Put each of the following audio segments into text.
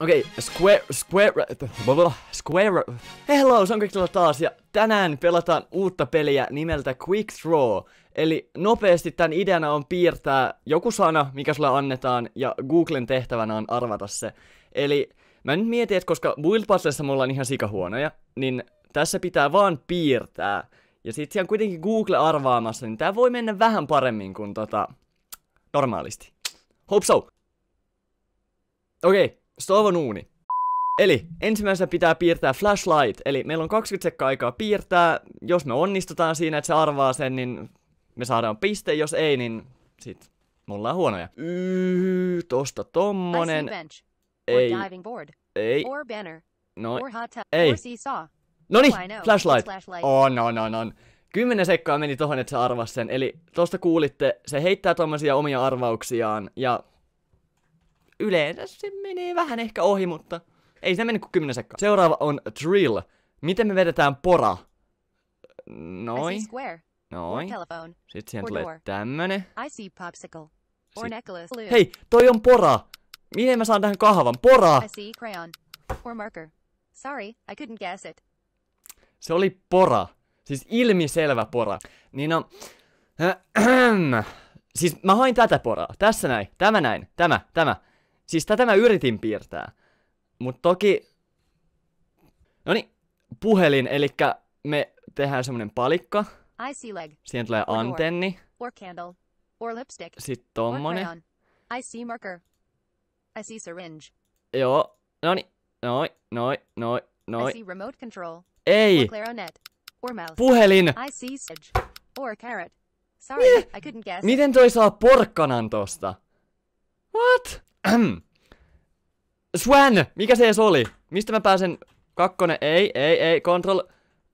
Okei, okay, Square... Square... Square... Hello, se on Quicksilver taas ja tänään pelataan uutta peliä nimeltä Quick Draw. Eli nopeasti tämän ideana on piirtää joku sana, mikä sulle annetaan ja Googlen tehtävänä on arvata se. Eli mä nyt mietin, että koska build mulla on ihan sikahuonoja, niin tässä pitää vaan piirtää. Ja sit siellä on kuitenkin Google arvaamassa, niin tää voi mennä vähän paremmin kuin tota... normaalisti. Hope so! Okei, okay. Stovon uuni. Eli ensimmäisenä pitää piirtää flashlight, eli meillä on 20 sekkaa aikaa piirtää. Jos me onnistutaan siinä, että se arvaa sen, niin me saadaan piste. Jos ei, niin sit me ollaan huonoja. Yyy, tosta tommonen. Ei. Ei. No, ei. Noni, niin, flashlight. Oh, no, no, no. Kymmenen sekkaa meni tohon, että se arvasi sen. Eli tosta kuulitte, se heittää tommosia omia arvauksiaan ja yleensä se menee vähän ehkä ohi, mutta ei se mennyt kuin 10 sekkaa. Seuraava on drill. Miten me vedetään pora? Noin. Noin. Sitten siihen tulee tämmönen. Sitten. Hei, toi on pora! Miten mä saan tähän kahvan? Pora! Sorry, I couldn't guess it. Se oli pora. Siis ilmiselvä pora. Niin no... siis mä hain tätä poraa. Tässä näin. Tämä näin. Tämä, tämä. Siis tätä mä yritin piirtää. Mutta toki... No niin, puhelin, eli me tehdään semmonen palikka. Icy leg. Siihen tulee antenni. Or candle. Or lipstick. Sitten tommonen. I see marker. I see syringe. Joo. No niin. Noi, noi, noi, noi. I see remote control. Ei. Or clarinet. Or mouse. Puhelin. I see sedge. Or carrot. Sorry, yeah. I couldn't guess. Miten toi saa porkkanan tosta? What? Swan! Mikä se edes oli? Mistä mä pääsen? Kakkonen, ei, ei, ei, control.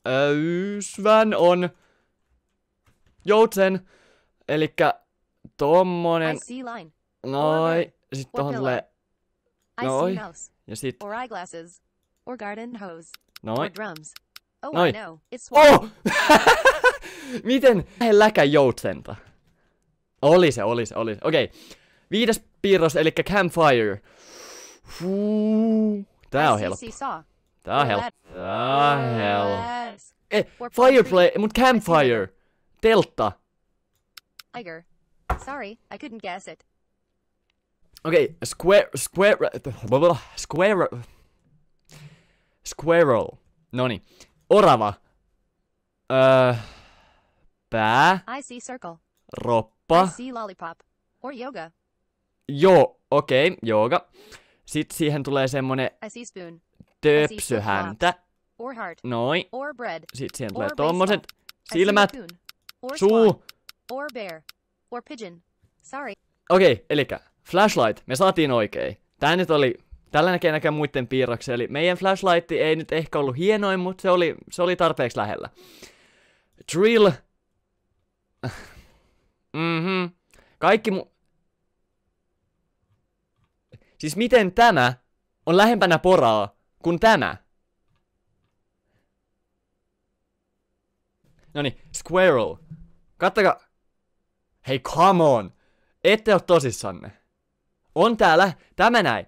Öö, Swan on. Joutsen. Elikkä tommonen. Noi. Sitten tohon tulee. Noi. Ja sit. Or eyeglasses. Or garden hose. Noi. Or drums. Oh, Noi. I know. It's Oh! Miten läkä joutsenta? Oli se, oli se, oli se. Okei. Okay. Viides piirros, eli campfire. Huu. Tää on helppo. Tää on helppo. Tää on helppo. Eh, fireplay, mut campfire. Teltta. Tiger. Sorry, I couldn't guess it. Okei, square, square, square, square, squirrel. Noni. Orava. Öö, pää. I see circle. Roppa. I see lollipop. Or yoga. Joo, okei, okay, jooga. Sitten siihen tulee semmonen töpsyhäntä. Noi. Sitten siihen tulee tommoset silmät, suu. Okei, okay, eli flashlight, me saatiin oikein. Tää nyt oli tällä näkee näkään muiden piirroksia, eli meidän flashlight ei nyt ehkä ollut hienoin, mutta se oli, se oli tarpeeksi lähellä. Drill. mhm. Kaikki mu... Siis miten tämä on lähempänä poraa kuin tämä? Noni, Squirrel. Kattakaa. Hei, come on. Ette ole tosissanne. On täällä. Tämä näin.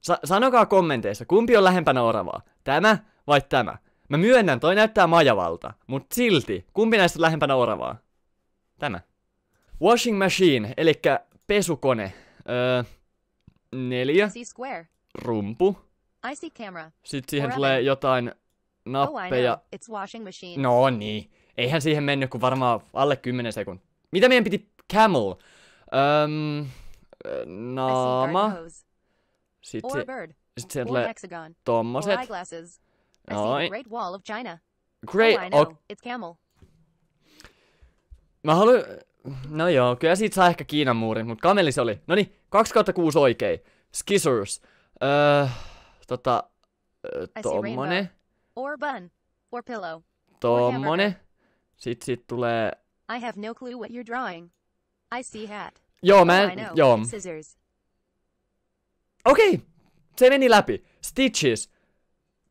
Sa sanokaa kommenteissa, kumpi on lähempänä oravaa? Tämä vai tämä? Mä myönnän, toi näyttää majavalta, Mutta silti, kumpi näistä on lähempänä oravaa? Tämä. Washing machine, eli pesukone. Öö, neljä. Rumpu. Sitten siihen tulee jotain oh, nappeja. No niin. Eihän siihen mennyt kuin varmaan alle 10 sekuntia. Mitä meidän piti? Camel. Öm, naama. Sitten, sit siihen tulee tommoset. Noin. Great. Oh, okay. Mä haluan... No joo, kyllä siitä saa ehkä Kiinan muurin, mutta kameli se oli. No niin, 2 6 oikein. Skissers. Öö, tota, tommone. Or bun. Or pillow. Tommone. Sitten sit tulee... I have no clue what you're drawing. I see hat. Joo, mä en... Oh, joo. Scissors. Okei, okay. se meni läpi. Stitches.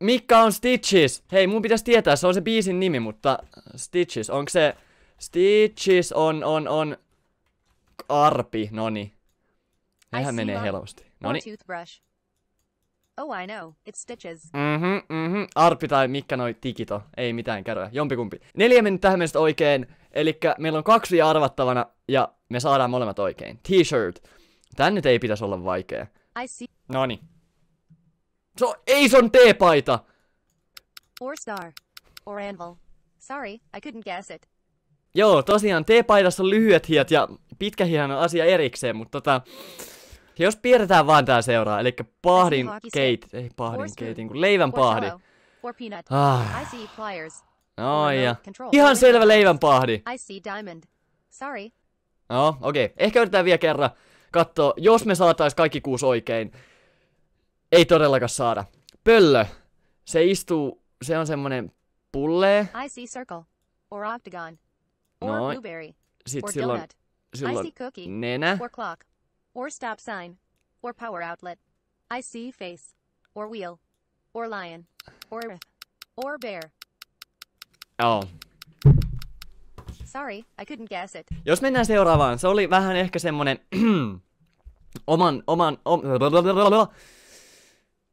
Mikä on Stitches. Hei, mun pitäisi tietää, se on se biisin nimi, mutta Stitches, onko se... Stitches on, on, on... Arpi, noni. Nehän menee helposti. Noni. Oh, I know. It's Stitches. Mhm, mhm. Arpi tai mikä noi tikito. Ei mitään käröä. Jompikumpi. Neljä mennyt tähän mennessä oikein. Elikkä meillä on kaksi arvattavana ja me saadaan molemmat oikein. T-shirt. Tän nyt ei pitäisi olla vaikea. I see. Noni. So, ei se on T-paita! Or star. Or anvil. Sorry, I couldn't guess it. Joo, tosiaan T-paidassa on lyhyet hiat ja pitkä hihan on asia erikseen, mutta tota... Jos piirretään vaan tää seuraa, eli pahdin keit... Ei pahdin keitin, kun leivän pahdi. Ah. No ja. Ihan selvä leivän pahdi. No, okei. Okay. Ehkä yritetään vielä kerran katsoa, jos me saatais kaikki kuusi oikein. Ei todellakaan saada. Pöllö. Se istuu, se on semmonen pullee. I see circle. Or octagon. No. Sitten silloin, silloin cookie, nenä. Or clock. Or stop sign. Or power outlet. I see face. Or wheel. Or lion. Or Or bear. Oh. Sorry, I couldn't guess it. Jos mennään seuraavaan, se oli vähän ehkä semmonen... oman, oman, om,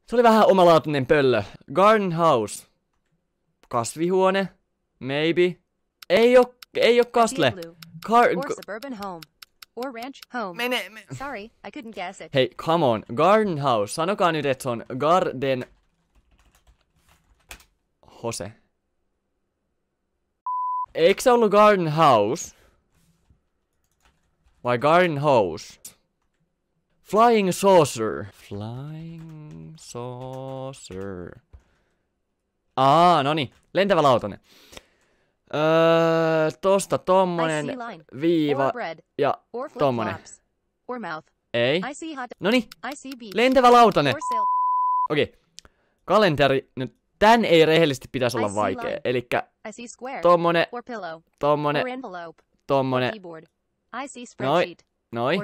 Se oli vähän omalaatuinen pöllö. Garden house. Kasvihuone. Maybe. Ei oo ei oo Kastle. Car... Mene, Mene, Sorry, I couldn't guess it. Hei, come on. Garden house. Sanokaa nyt, että se on garden... Hose. Eikö se ollut garden house? Vai garden house? Flying saucer. Flying saucer. Aa, no niin. Lentävä lautanen. Öö, tosta tommonen viiva ja tommonen. Ei. Noni. Niin. Lentävä lautane. Okei. Okay. Kalenteri. Nyt tän ei rehellisesti pitäisi olla vaikea. eli tommonen, tommonen, tommonen. Noi, noi,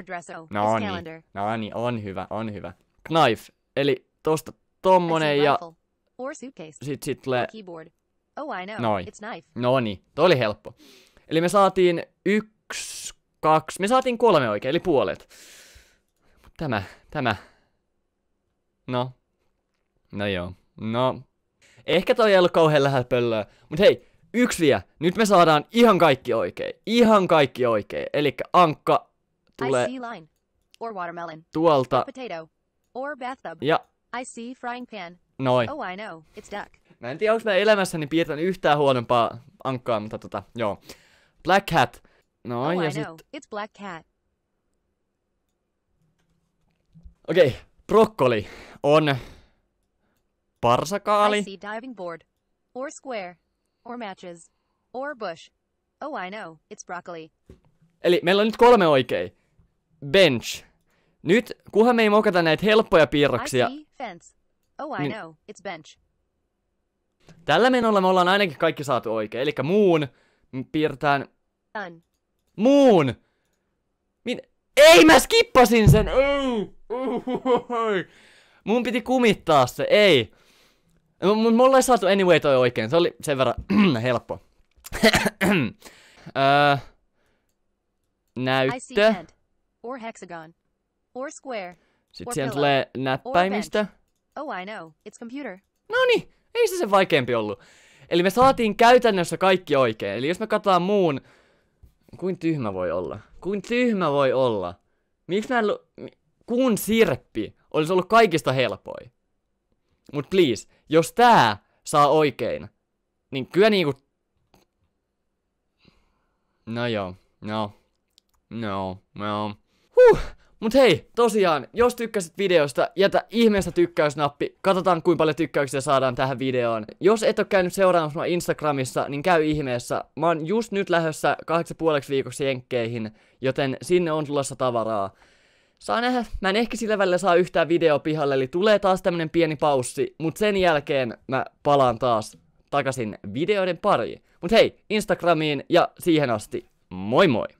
no niin, no niin, on hyvä, on hyvä. Knife, eli tosta tommonen ja sit, sit tulee Oh, I know. Noin. It's knife. No niin, toi oli helppo. Eli me saatiin yksi, kaksi, me saatiin kolme oikein, eli puolet. Tämä, tämä. No. No joo. No. Ehkä toi ei ollut kauhean lähellä pöllöä. Mut hei, yksi vielä. Nyt me saadaan ihan kaikki oikein. Ihan kaikki oikein. Eli ankka tulee I see line. Or watermelon. tuolta. Or potato. Or bathtub. Ja. I see frying pan. Noin. Oh, I know. It's duck. Mä en tiedä, onko mä elämässäni piirtänyt yhtään huonompaa ankkaa, mutta tota, joo. Black Cat. No, oh, ja sit... It's Black Cat. Okei, okay. brokkoli on parsakaali. I see diving board, or square, or matches, or bush. Oh, I know, it's broccoli. Eli meillä on nyt kolme oikein. Bench. Nyt, kunhan me ei mokata näitä helppoja piirroksia. I see fence. Oh, I niin. know, it's bench. Tällä menolla me ollaan ainakin kaikki saatu oikein. Eli muun piirtään... Tän. Muun! Min... Ei, mä skippasin sen! Ei! Mun piti kumittaa se, ei! M- mulla ei saatu anyway toi oikein, se oli sen verran helppo. öö, näyttö. Or hexagon. Or square. Sitten siihen tulee näppäimistä. Oh, I know. It's computer. Noni! Niin! Ei se se vaikeampi ollut. Eli me saatiin käytännössä kaikki oikein. Eli jos me katsotaan muun... Kuin tyhmä voi olla? Kuin tyhmä voi olla? Miksi mä en... Kun sirppi olisi ollut kaikista helpoin. Mut please, jos tää saa oikein, niin kyllä niinku... No joo, no, no, no. Huh, Mut hei, tosiaan, jos tykkäsit videosta, jätä ihmeessä tykkäysnappi. Katsotaan, kuinka paljon tykkäyksiä saadaan tähän videoon. Jos et ole käynyt seuraamassa Instagramissa, niin käy ihmeessä. Mä oon just nyt lähdössä kahdeksan puoleksi viikoksi jenkkeihin, joten sinne on tulossa tavaraa. Saa nähdä, mä en ehkä sillä välillä saa yhtään video pihalle, eli tulee taas tämmönen pieni paussi, mut sen jälkeen mä palaan taas takaisin videoiden pariin. Mut hei, Instagramiin ja siihen asti, moi moi!